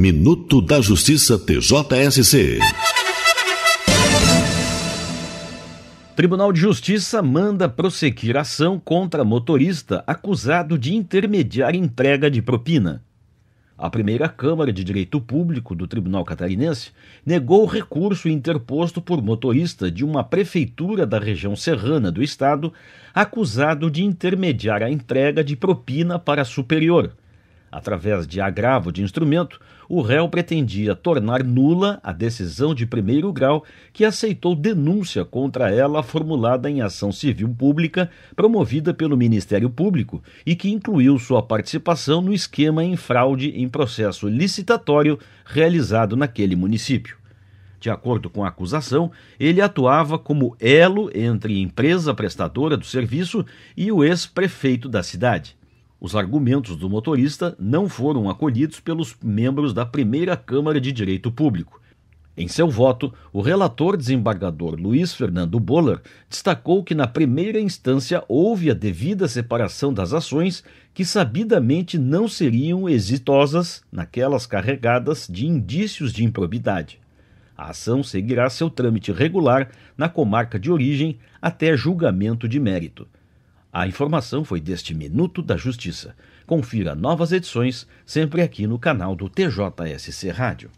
Minuto da Justiça TJSC. Tribunal de Justiça manda prosseguir ação contra motorista acusado de intermediar entrega de propina. A primeira Câmara de Direito Público do Tribunal Catarinense negou o recurso interposto por motorista de uma prefeitura da região serrana do estado, acusado de intermediar a entrega de propina para superior, Através de agravo de instrumento, o réu pretendia tornar nula a decisão de primeiro grau que aceitou denúncia contra ela formulada em ação civil pública promovida pelo Ministério Público e que incluiu sua participação no esquema em fraude em processo licitatório realizado naquele município. De acordo com a acusação, ele atuava como elo entre empresa prestadora do serviço e o ex-prefeito da cidade. Os argumentos do motorista não foram acolhidos pelos membros da primeira Câmara de Direito Público. Em seu voto, o relator desembargador Luiz Fernando Boller destacou que na primeira instância houve a devida separação das ações que sabidamente não seriam exitosas naquelas carregadas de indícios de improbidade. A ação seguirá seu trâmite regular na comarca de origem até julgamento de mérito. A informação foi deste Minuto da Justiça. Confira novas edições sempre aqui no canal do TJSC Rádio.